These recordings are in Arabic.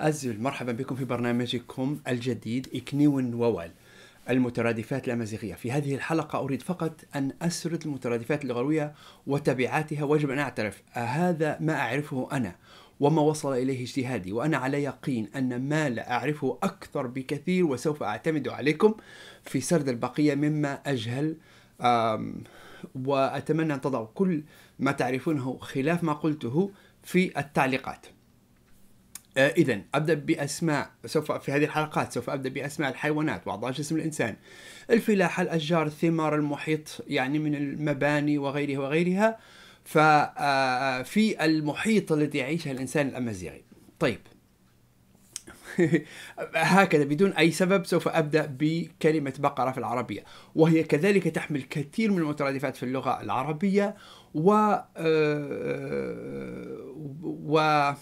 أزل مرحبا بكم في برنامجكم الجديد إكنيون ووال المترادفات الأمازيغية في هذه الحلقة أريد فقط أن أسرد المترادفات اللغوية وتبعاتها ويجب أن أعترف هذا ما أعرفه أنا وما وصل إليه اجتهادي وأنا على يقين أن ما لا أعرفه أكثر بكثير وسوف أعتمد عليكم في سرد البقية مما أجهل وأتمنى أن تضعوا كل ما تعرفونه خلاف ما قلته في التعليقات آه، إذا أبدأ بأسماء سوف في هذه الحلقات سوف أبدأ بأسماء الحيوانات وأعضاء جسم الإنسان الفلاحة الأشجار الثمار المحيط يعني من المباني وغيرها وغيرها ففي آه، آه، المحيط الذي يعيشه الإنسان الأمازيغي طيب هكذا بدون أي سبب سوف أبدأ بكلمة بقرة في العربية وهي كذلك تحمل كثير من المترادفات في اللغة العربية و, و...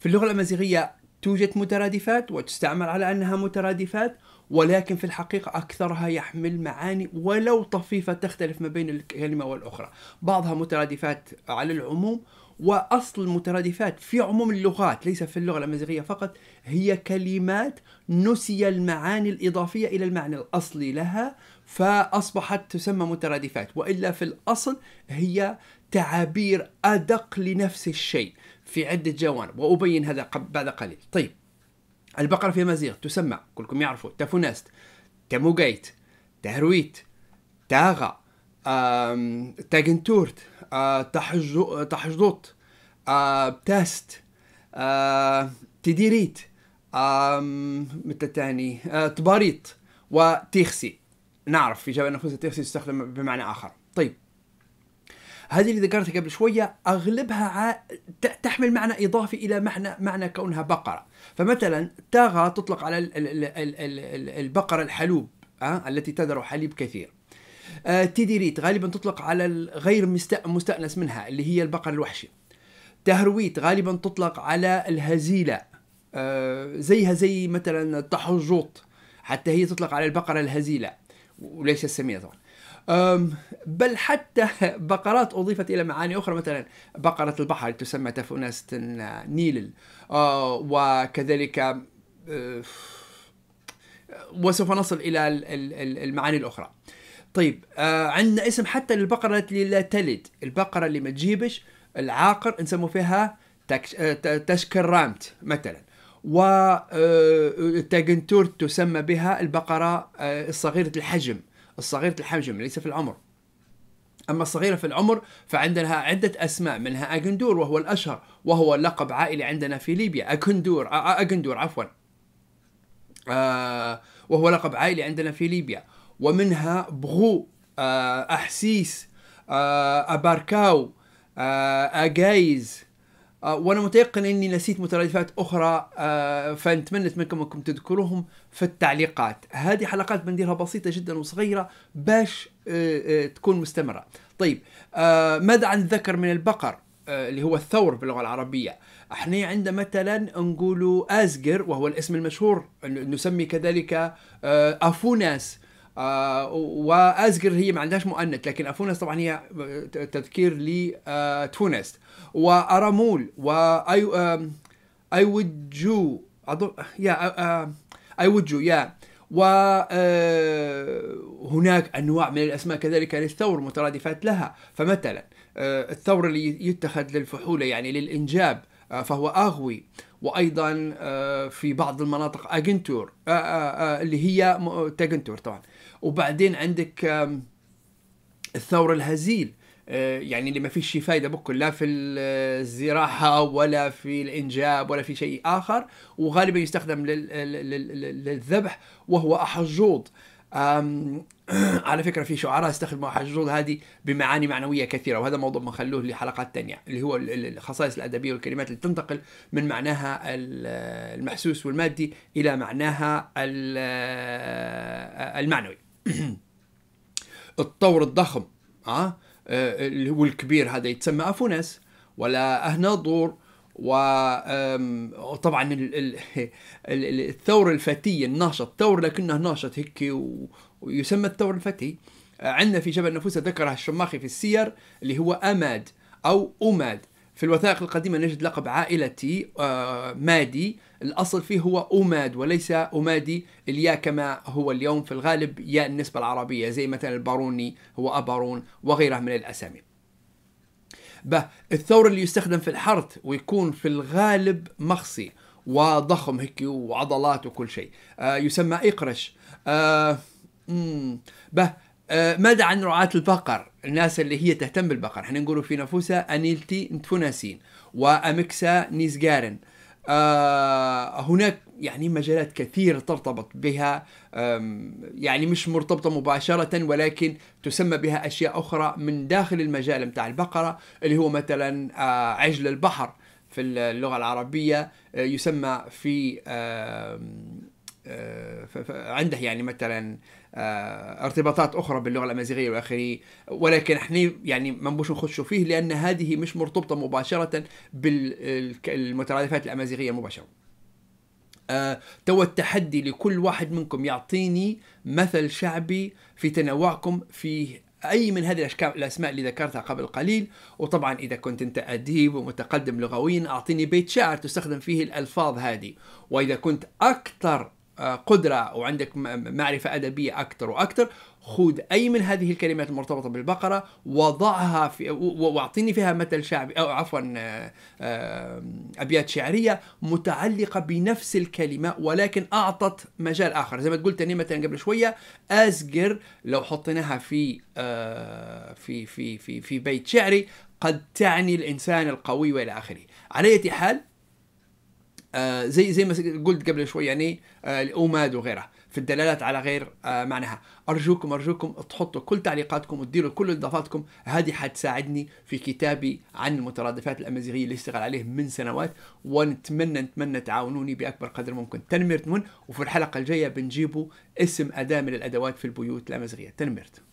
في اللغة الأمازيغية توجد مترادفات وتستعمل على أنها مترادفات ولكن في الحقيقة أكثرها يحمل معاني ولو طفيفة تختلف ما بين الكلمة والأخرى بعضها مترادفات على العموم واصل المترادفات في عموم اللغات ليس في اللغه الامازيغيه فقط هي كلمات نسي المعاني الاضافيه الى المعنى الاصلي لها فاصبحت تسمى مترادفات والا في الاصل هي تعابير ادق لنفس الشيء في عدة جوانب وأبين هذا بعد قليل طيب البقرة في مزيغ تسمى كلكم يعرفوا تافوناست تاموغايت تهرويت تاغا تاجنتورت تحجضوت تاست تديريت مثل تاني تباريط وتيخسي نعرف في جبل نفوس تيخسي تستخدم بمعنى آخر طيب هذه اللي ذكرتها قبل شوية أغلبها ع... تحمل معنى إضافي إلى معنى معنى كونها بقرة فمثلا تاغا تطلق على ال... ال... ال... البقرة الحلوب التي تذر حليب كثير آه، تيديريت غالبا تطلق على الغير مستأنس منها اللي هي البقره الوحشي تهرويت غالبا تطلق على الهزيلة آه، زيها زي مثلا تحجوط حتى هي تطلق على البقرة الهزيلة وليس السمية طبعا بل حتى بقرات أضيفت إلى معاني أخرى مثلا بقرة البحر تسمى تفونس نيل آه، وكذلك آه، وسوف نصل إلى المعاني الأخرى طيب آه، عندنا اسم حتى للبقرة التي لا تلد البقرة اللي ما تجيبش العاقر نسموا فيها تشكرامت مثلا و تاجنتور تسمى بها البقرة الصغيرة الحجم الصغيرة الحجم ليس في العمر أما الصغيرة في العمر فعندنا عدة أسماء منها أجندور وهو الأشهر وهو لقب عائلي عندنا في ليبيا أجندور آه، آه، أجندور عفوا آه وهو لقب عائلي عندنا في ليبيا ومنها بغو آه أحسيس آه أباركاو آه أجايز آه، وانا متيقن اني نسيت مترادفات اخرى آه، فنتمنى منكم انكم تذكروهم في التعليقات هذه حلقات بنديرها بسيطه جدا وصغيره باش آه، تكون مستمره طيب ماذا عن الذكر من البقر اللي هو الثور باللغه العربيه احنا عندنا مثلا نقولوا ازجر وهو الاسم المشهور نسمي كذلك افوناس آه، وازجر هي ما عندهاش مؤنث لكن افونس طبعا هي تذكير لتونس آه، وارامول واي اي وجو جو يا آه، اي وجو جو يا وهناك انواع من الاسماء كذلك للثور مترادفات لها فمثلا الثور اللي يتخذ للفحوله يعني للانجاب فهو اغوي وايضا آه، في بعض المناطق اجنتور آه، آه، اللي هي تاجنتور طبعا وبعدين عندك الثور الهزيل يعني اللي ما فيش فايده بكل لا في الزراعه ولا في الانجاب ولا في شيء اخر وغالبا يستخدم للذبح وهو احجوط على فكره في شعراء استخدموا حجوز هذه بمعاني معنويه كثيره وهذا موضوع ما خلوه لحلقات ثانيه اللي هو الخصائص الادبيه والكلمات اللي تنتقل من معناها المحسوس والمادي الى معناها المعنوي الطور الضخم آه؟, اه اللي هو الكبير هذا يتسمى افونس ولا دور وطبعا الثور الفتي الناشط ثور لكنه ناشط هيك ويسمى الثور الفتي عندنا في جبل نفوسة ذكرها الشماخي في السير اللي هو أماد أو أماد في الوثائق القديمة نجد لقب عائلتي آه، مادي الأصل فيه هو أماد وليس أمادي الياء كما هو اليوم في الغالب ياء النسبة العربية زي مثلا الباروني هو أبارون وغيره من الأسامي به الثور اللي يستخدم في الحرث ويكون في الغالب مخصي وضخم هيك وعضلات وكل شيء آه يسمى اقرش آه به آه ماذا عن رعاة البقر الناس اللي هي تهتم بالبقر احنا نقولوا في نفوسها انيلتي نتفوناسين وامكسا نيزجارن آه آه، هناك يعني مجالات كثيرة ترتبط بها يعني مش مرتبطة مباشرة ولكن تسمى بها أشياء أخرى من داخل المجال متاع البقرة اللي هو مثلا آه، عجل البحر في اللغة العربية آه، يسمى في عنده يعني مثلا آه، ارتباطات اخرى باللغه الامازيغيه والاخري ولكن احنا يعني ما نبوش نخشوا فيه لان هذه مش مرتبطه مباشره بالمترادفات الامازيغيه مباشره آه، تو التحدي لكل واحد منكم يعطيني مثل شعبي في تنوعكم في اي من هذه الاشكال الاسماء اللي ذكرتها قبل قليل وطبعا اذا كنت انت اديب ومتقدم لغويا اعطيني بيت شعر تستخدم فيه الالفاظ هذه واذا كنت اكثر آه، قدرة وعندك معرفة أدبية أكثر وأكثر خذ أي من هذه الكلمات المرتبطة بالبقرة وضعها في واعطيني فيها مثل شعبي أو عفوا آه، آه، أبيات شعرية متعلقة بنفس الكلمة ولكن أعطت مجال آخر زي ما قلت اني مثلا قبل شوية أزجر لو حطيناها في في في في في بيت شعري قد تعني الإنسان القوي وإلى آخره على أي حال آه، زي زي ما قلت قبل شوي يعني آه، الاوماد وغيرها في الدلالات على غير آه، معناها ارجوكم ارجوكم تحطوا كل تعليقاتكم وتديروا كل اضافاتكم هذه حتساعدني في كتابي عن المترادفات الامازيغيه اللي اشتغل عليه من سنوات ونتمنى نتمنى تعاونوني باكبر قدر ممكن تنمرت من وفي الحلقه الجايه بنجيبوا اسم اداه من الادوات في البيوت الامازيغيه تنمرت